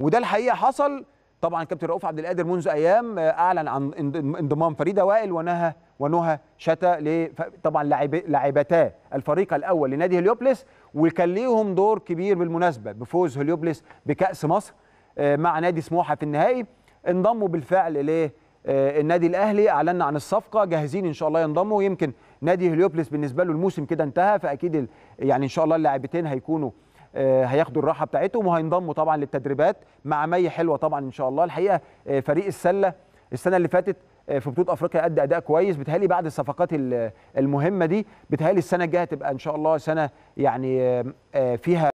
وده الحقيقه حصل طبعا كابتن رؤوف عبد القادر منذ ايام آه، اعلن عن انضمام فريده وائل ونهى ونهى شتى طبعا لاعبتا الفريق الاول لنادي هليوبلس وكان ليهم دور كبير بالمناسبه بفوز هليوبلس بكاس مصر آه، مع نادي سموحه في النهائي انضموا بالفعل للنادي آه، الاهلي اعلنا عن الصفقه جاهزين ان شاء الله ينضموا يمكن نادي هليوبلس بالنسبه له الموسم كده انتهى فاكيد يعني ان شاء الله اللاعبتين هيكونوا آه، هياخدوا الراحه بتاعتهم وهينضموا طبعا للتدريبات مع مي حلوه طبعا ان شاء الله الحقيقه آه، فريق السله السنه اللي فاتت آه، في بطوله افريقيا ادى اداء كويس بتهالي بعد الصفقات المهمه دي بتهالي السنه الجايه هتبقى ان شاء الله سنه يعني فيها